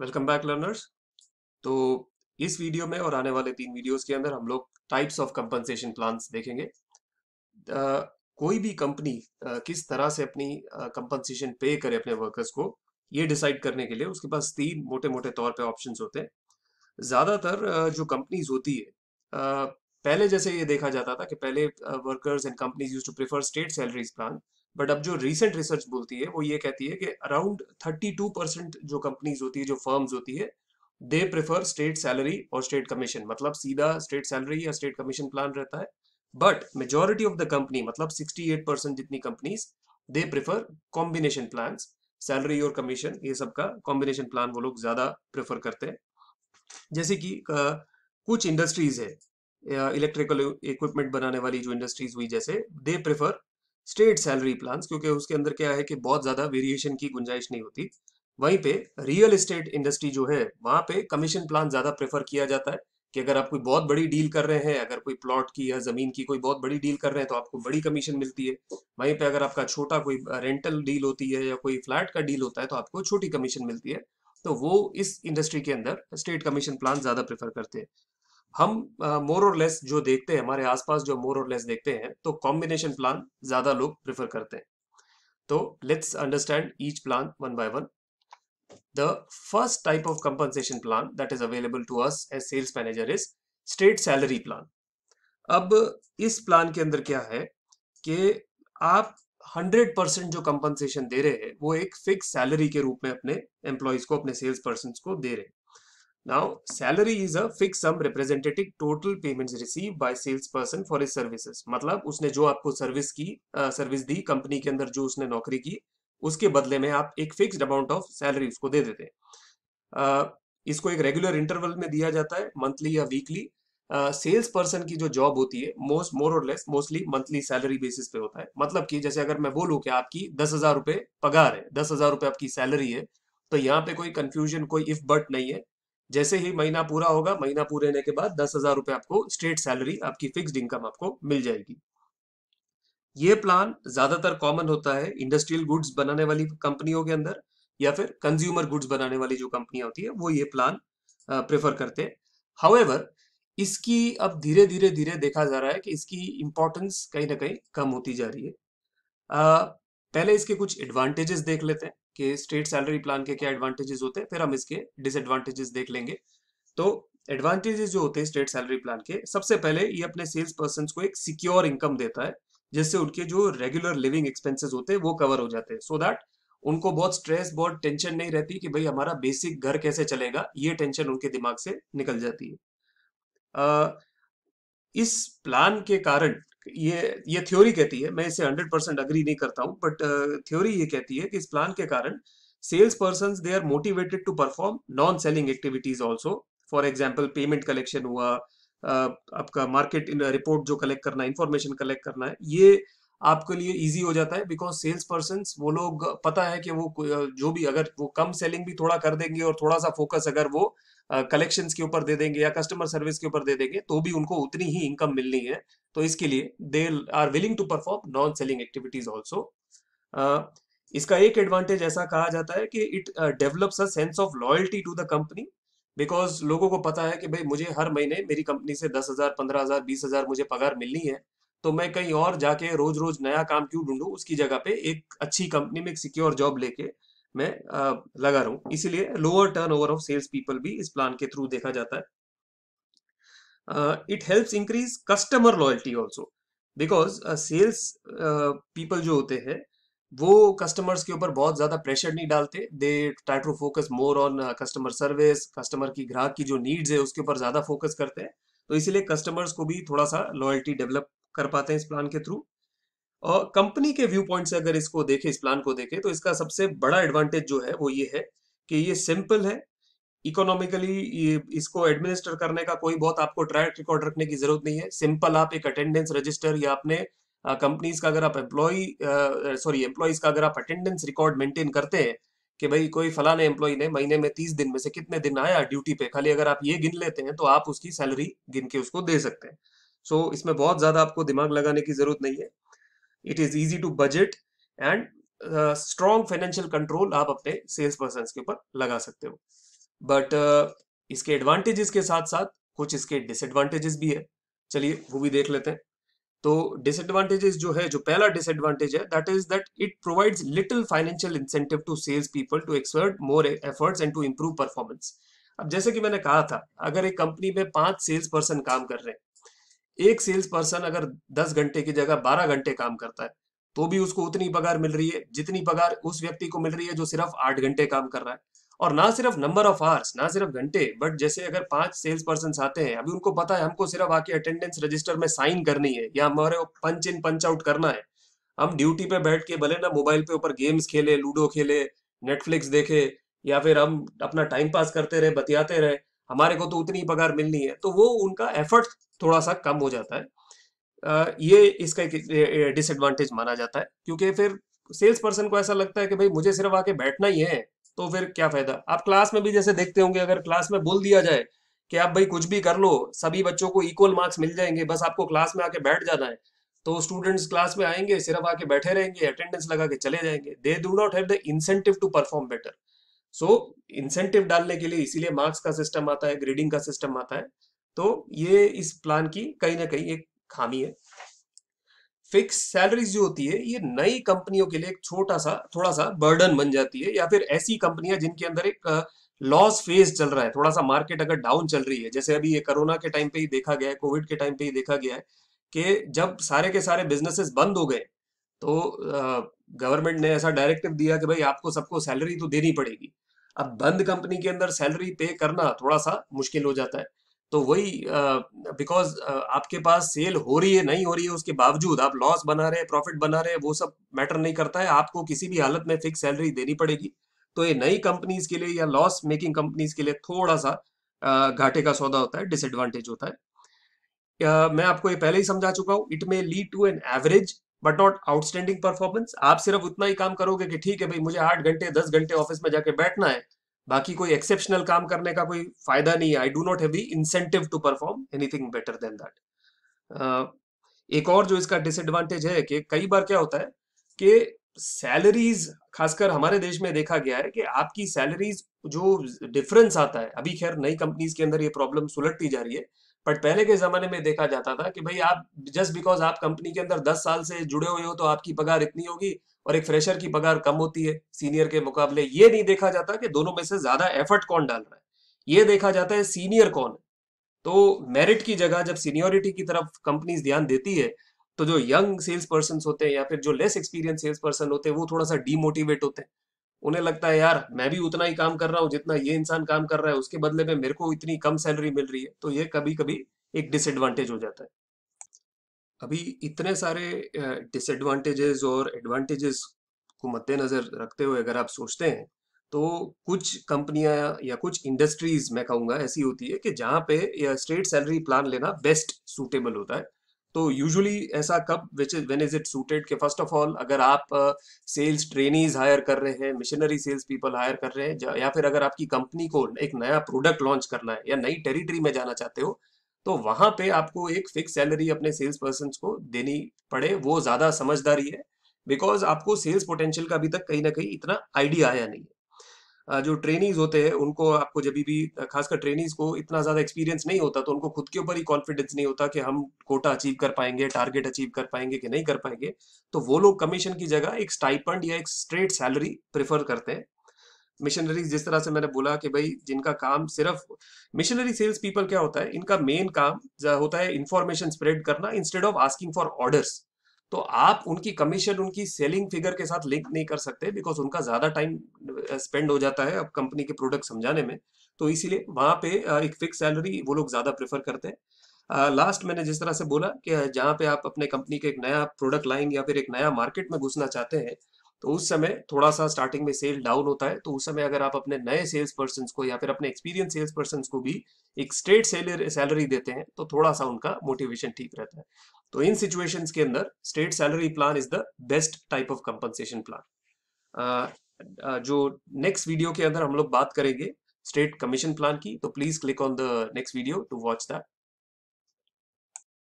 Welcome back learners तो इस video में और आने वाले तीन वीडियोस के अंदर हम लोग टाइप्स ऑफ कंपनसेशन प्लान्स देखेंगे uh, कोई भी कंपनी uh, किस तरह से अपनी कंपनसेशन uh, पे करे अपने वर्कर्स को ये डिसाइड करने के लिए उसके पास तीन मोटे मोटे तौर पे ऑप्शंस होते हैं ज़्यादातर uh, जो कंपनीज होती है uh, पहले जैसे ये देखा जाता था कि पहले workers and companies use to prefer straight salaries plan but अब जो रिसेंट रिसर्च बोलती है वो ये कहती है कि अराउंड 32 परसेंट जो कंपनीज होती है जो फर्म्स होती है दे प्रेफर स्टेट सैलरी और स्टेट कमीशन मतलब सीधा स्टेट सैलरी या स्टेट कमीशन प्लान रहता है but majority of the company मतलब 68 परसेंट जितनी companies they prefer combination plan salary और कमीशन ये सब का कॉम्बिनेशन प्लान वो लोग ज्यादा प्रेफर करते हैं जैसे कि कुछ इंडस्ट्रीज है इलेक्ट्रिकल इक्विपमेंट बनाने वाली जो इंडस्ट्रीज हुई जैसे they prefer straight salary plan क्योंकि उसके अंदर क्या है कि बहुत ज़्यादा वेरिएशन की गुंजाइश नहीं होती वहीं पे रियल इस्टेट इंडस्ट्री जो है वहां पे कमीशन प्लान ज़्यादा प्रेफर किया जाता है कि अगर आप कोई बहुत बड़ी डील कर रहे हैं अगर कोई प्लॉट की या ज़मीन की कोई बहुत बड़ी डील कर रहे हैं तो आपको बड़ी कमीशन मिलती है वहीं पे अगर आपका छोटा कोई रेंटल डील होती है या कोई फ्लैट का डील होता है तो आपको छोटी कमीशन मिलती है तो वो इस इंडस्ट्री के अंदर स्टेट कमीशन प्लान ज़्यादा प्रेफर करते हैं हम मोर और लेस जो देखते हैं हमारे आसपास जो मोर और लेस देखते हैं तो कॉम्बिनेशन प्लान ज्यादा लोग प्रिफर करते हैं तो let's understand each plan one by one the first type of compensation plan that is available to us as sales manager is straight salary plan अब इस प्लान के अंदर क्या है कि आप 100 परसेंट जो कंपनसेशन दे रहे हैं वो एक फिक्स सैलरी के रूप में अपने एम्प्लॉयज को अपने सेल्स पर्सन को दे रहे हैं Now, salary is a fixed sum representing total payments received by salesperson for his services. मतलब उसने जो आपको सर्विस की सर्विस दी कंपनी के अंदर जो उसने नौकरी की उसके बदले में आप एक फिक्स अमाउंट ऑफ सैलरी उसको दे देते हैं इसको एक रेगुलर इंटरवल में दिया जाता है मंथली या वीकली सेल्स पर्सन की जो जॉब होती है मोस्ट मोर और less mostly monthly salary basis पे होता है मतलब कि जैसे अगर मैं बोलूँ कि आपकी दस हजार रुपये पगार है दस हजार रुपये आपकी सैलरी है तो यहाँ पे कोई कंफ्यूजन कोई इफ बट नहीं है जैसे ही महीना पूरा होगा महीना पूरे होने के बाद दस हजार रुपए आपको स्टेट सैलरी आपकी फिक्स्ड इनकम आपको मिल जाएगी ये प्लान ज्यादातर कॉमन होता है इंडस्ट्रियल गुड्स बनाने वाली कंपनियों के अंदर या फिर कंज्यूमर गुड्स बनाने वाली जो कंपनियां होती है वो ये प्लान प्रेफर करते हैं हाउएवर इसकी अब धीरे धीरे धीरे देखा जा रहा है कि इसकी इंपॉर्टेंस कहीं ना कहीं कम होती जा रही है आ, पहले इसके कुछ एडवांटेजेस देख लेते हैं कि स्टेट सैलरी प्लान के क्या एडवांटेजेस होते हैं फिर हम इसके डिसएडवांटेजेस देख लेंगे तो एडवांटेजेस जो होते हैं स्टेट सैलरी प्लान के सबसे पहले ये अपने सेल्स पर्सन को एक सिक्योर इनकम देता है जिससे उनके जो रेगुलर लिविंग एक्सपेंसेस होते हैं वो कवर हो जाते हैं सो दैट उनको बहुत स्ट्रेस बहुत टेंशन नहीं रहती कि भाई हमारा बेसिक घर कैसे चलेगा ये टेंशन उनके दिमाग से निकल जाती है आ, इस प्लान के कारण ये ये थ्योरी कहती है मैं इसे हंड्रेड परसेंट अग्री नहीं करता हूँ बट थ्योरी uh, ये कहती है कि इस प्लान के कारण sales person they are motivated to perform non selling activities also for example payment collection हुआ uh, आपका मार्केट रिपोर्ट uh, जो कलेक्ट करना है इंफॉर्मेशन कलेक्ट करना है ये आपके लिए इजी हो जाता है बिकॉज सेल्स पर्सन वो लोग पता है कि वो जो भी अगर वो कम सेलिंग भी थोड़ा कर देंगे और थोड़ा सा फोकस अगर वो कलेक्शंस के ऊपर दे देंगे या कस्टमर सर्विस के ऊपर दे देंगे तो भी उनको उतनी ही इनकम मिलनी है तो इसके लिए they are willing to perform non selling activities also इसका एक एडवांटेज ऐसा कहा जाता है कि it develops a sense of loyalty to the company because लोगों को पता है कि भाई मुझे हर महीने मेरी कंपनी से दस हजार पंद्रह हजार बीस हजार मुझे पगार मिलनी है तो मैं कहीं और जाके रोज रोज नया काम क्यों ढूंढूं उसकी जगह पे एक अच्छी कंपनी में एक सिक्योर जॉब लेके मैं लगा रहा हूँ इसीलिए lower turnover of sales people भी इस प्लान के थ्रू देखा जाता है it helps increase customer loyalty also because sales people जो होते हैं वो कस्टमर्स के ऊपर बहुत ज्यादा प्रेशर नहीं डालते they try to focus more on customer service customer की ग्राहक की जो नीड्स है उसके ऊपर ज्यादा फोकस करते हैं तो इसीलिए कस्टमर्स को भी थोड़ा सा लॉयल्टी डेवलप कर पाते हैं इस प्लान के थ्रू और कंपनी के व्यू पॉइंट से अगर इसको देखें इस प्लान को देखें तो इसका सबसे बड़ा एडवांटेज जो है वो ये है कि ये सिंपल है इकोनॉमिकली इसको एडमिनिस्टर करने का कोई बहुत आपको ट्रैक रिकॉर्ड रखने की जरूरत नहीं है सिंपल आप एक अटेंडेंस रजिस्टर या अपने कंपनीज का अगर आप एम्प्लॉय सॉरी एम्प्लॉयज का अगर आप अटेंडेंस रिकॉर्ड मेंटेन करते हैं कि भाई कोई फलाने एम्प्लॉय ने महीने में तीस दिन में से कितने दिन आया ड्यूटी पे खाली अगर आप ये गिन लेते हैं तो आप उसकी सैलरी गिन के उसको दे सकते हैं सो so, इसमें बहुत ज़्यादा आपको दिमाग लगाने की ज़रूरत नहीं है it is easy to budget and strong financial control आप अपने सेल्स पर्सन के ऊपर लगा सकते हो बट uh, इसके एडवांटेजेस के साथ साथ कुछ इसके डिसएडवांटेजेस भी है चलिए वो भी देख लेते हैं तो डिसएडवांटेजेस जो है जो पहला डिसएडवांटेज है that is that it provides little financial incentive to sales people to expert more efforts and to improve performance अब जैसे कि मैंने कहा था अगर एक कंपनी में पांच सेल्स पर्सन काम कर रहे हैं एक सेल्स पर्सन अगर दस घंटे की जगह बारह घंटे काम करता है तो भी उसको उतनी पगार मिल रही है जितनी पगार उस व्यक्ति को मिल रही है जो सिर्फ आठ घंटे काम कर रहा है और ना सिर्फ नंबर ऑफ आवर्स ना सिर्फ घंटे बट जैसे अगर पांच सेल्स पर्सन आते हैं अभी उनको पता है हमको सिर्फ आके अटेंडेंस रजिस्टर में साइन करनी है या हमारे पंच इन पंच आउट करना है हम ड्यूटी पे बैठ के भले ना मोबाइल पे ऊपर गेम्स खेले लूडो खेले नेटफ्लिक्स देखे या फिर हम अपना टाइम पास करते रहे बतियाते रहे हमारे को तो उतनी पगार मिलनी है तो वो उनका एफर्ट थोड़ा सा कम हो जाता है ये इसका एक डिसएडवांटेज माना जाता है क्योंकि फिर सेल्स पर्सन को ऐसा लगता है कि भाई मुझे सिर्फ आके बैठना ही है तो फिर क्या फायदा आप क्लास में भी जैसे देखते होंगे अगर क्लास में बोल दिया जाए कि आप भाई कुछ भी कर लो सभी बच्चों को इक्वल मार्क्स मिल जाएंगे बस आपको क्लास में आके बैठ जाना है तो स्टूडेंट्स क्लास में आएंगे सिर्फ आके बैठे रहेंगे अटेंडेंस लगा के चले जाएंगे they do not have the incentive to perform better so so, incentive डालने के लिए इसीलिए मार्क्स का सिस्टम आता है ग्रेडिंग का सिस्टम आता है तो ये इस प्लान की कहीं ना कहीं एक खामी है फिक्स सैलरीज जो होती है ये नई कंपनियों के लिए एक छोटा सा थोड़ा सा बर्डन बन जाती है या फिर ऐसी कंपनियां जिनके अंदर एक लॉस फेज चल रहा है थोड़ा सा मार्केट अगर डाउन चल रही है जैसे अभी ये कोरोना के टाइम पे ही देखा गया है कोविड के टाइम पे ही देखा गया है कि जब सारे के सारे बिजनेसेस बंद हो गए तो गवर्नमेंट ने ऐसा डायरेक्टिव दिया कि भाई आपको सबको सैलरी तो देनी पड़ेगी अब बंद कंपनी के अंदर सैलरी पे करना थोड़ा सा मुश्किल हो जाता है तो वही बिकॉज आपके पास सेल हो रही है नहीं हो रही है उसके बावजूद आप लॉस बना रहे हैं प्रॉफिट बना रहे हैं वो सब मैटर नहीं करता है आपको किसी भी हालत में फिक्स सैलरी देनी पड़ेगी तो ये नई कंपनीज के लिए या लॉस मेकिंग कंपनीज के लिए थोड़ा सा घाटे का सौदा होता है डिसएडवांटेज होता है मैं आपको ये पहले ही समझा चुका हूँ it may lead to an average but not outstanding performance आप सिर्फ उतना ही काम करोगे कि ठीक है भाई मुझे आठ घंटे दस घंटे ऑफिस में जाके बैठना है बाकी कोई एक्सेप्शनल काम करने का कोई फायदा नहीं है I do not have the incentive to perform anything better than that एक और जो इसका डिसएडवांटेज है कि कई बार क्या होता है कि सैलरीज खासकर हमारे देश में देखा गया है कि आपकी सैलरीज जो डिफरेंस आता है अभी खैर नई कंपनीज के अंदर ये प्रॉब्लम सुलटती जा रही है बट पहले के ज़माने में देखा जाता था कि भाई आप जस्ट बिकॉज आप कंपनी के अंदर दस साल से जुड़े हुए हो तो आपकी पगार इतनी होगी और एक फ्रेशर की पगार कम होती है सीनियर के मुकाबले ये नहीं देखा जाता कि दोनों में से ज़्यादा एफर्ट कौन डाल रहा है ये देखा जाता है सीनियर कौन है तो मेरिट की जगह जब सीनियोरिटी की तरफ कंपनीज ध्यान देती है तो जो यंग सेल्स पर्सन होते हैं या फिर जो लेस एक्सपीरियंस सेल्स पर्सन होते हैं वो थोड़ा सा डीमोटिवेट होते हैं उन्हें लगता है यार मैं भी उतना ही काम कर रहा हूँ जितना ये इंसान काम कर रहा है उसके बदले में मेरे को इतनी कम सैलरी मिल रही है तो ये कभी कभी एक डिसएडवांटेज हो जाता है अभी इतने सारे डिसएडवांटेजेस और एडवांटेजेस को मद्देनजर रखते हुए अगर आप सोचते हैं तो कुछ कंपनियां या कुछ इंडस्ट्रीज मैं कहूंगा ऐसी होती है कि जहां पे स्ट्रेट सैलरी प्लान लेना बेस्ट सूटेबल होता है तो यूजुअली ऐसा कब which is when is it suited कि फर्स्ट ऑफ ऑल अगर आप सेल्स ट्रेनीज हायर कर रहे हैं मिशनरी सेल्स पीपल हायर कर रहे हैं या फिर अगर आपकी कंपनी को एक नया प्रोडक्ट लॉन्च करना है या नई टेरिटरी में जाना चाहते हो तो वहां पे आपको एक फिक्स सैलरी अपने सेल्स पर्सन को देनी पड़े वो ज्यादा समझदारी है बिकॉज आपको सेल्स पोटेंशियल का अभी तक कहीं ना कहीं इतना आइडिया आया नहीं है जो ट्रेनिंग होते हैं उनको आपको जब भी खासकर ट्रेनिंग को इतना ज़्यादा एक्सपीरियंस नहीं होता तो उनको खुद के ऊपर ही कॉन्फिडेंस नहीं होता कि हम कोटा अचीव कर पाएंगे टारगेट अचीव कर पाएंगे कि नहीं कर पाएंगे तो वो लोग कमीशन की जगह एक स्टाइपंड या एक स्ट्रेट सैलरी प्रेफर करते हैं मिशनरीज जिस तरह से मैंने बोला कि भाई जिनका काम सिर्फ मिशनरी सेल्स पीपल क्या होता है इनका मेन काम होता है इंफॉर्मेशन स्प्रेड करना instead of asking for orders तो आप उनकी कमीशन उनकी सेलिंग फिगर के साथ लिंक नहीं कर सकते बिकॉज उनका ज़्यादा टाइम स्पेंड हो जाता है अब कंपनी के प्रोडक्ट समझाने में तो इसीलिए वहां पे एक फिक्स सैलरी वो लोग ज़्यादा प्रेफर करते हैं लास्ट मैंने जिस तरह से बोला कि जहाँ पे आप अपने कंपनी के एक नया प्रोडक्ट लाएंगे या फिर एक नया मार्केट में घुसना चाहते हैं तो उस समय थोड़ा सा स्टार्टिंग में सेल डाउन होता है तो उस समय अगर आप अपने नए सेल्स पर्सन को या फिर अपने एक्सपीरियंस सेल्स पर्सन को भी एक स्ट्रेट सैलरी देते हैं तो थोड़ा सा उनका मोटिवेशन ठीक रहता है तो इन सिचुएशन के अंदर straight salary plan is the best type of compensation plan जो नेक्स्ट वीडियो के अंदर हम लोग बात करेंगे स्टेट कमीशन प्लान की तो please click on the next video to watch that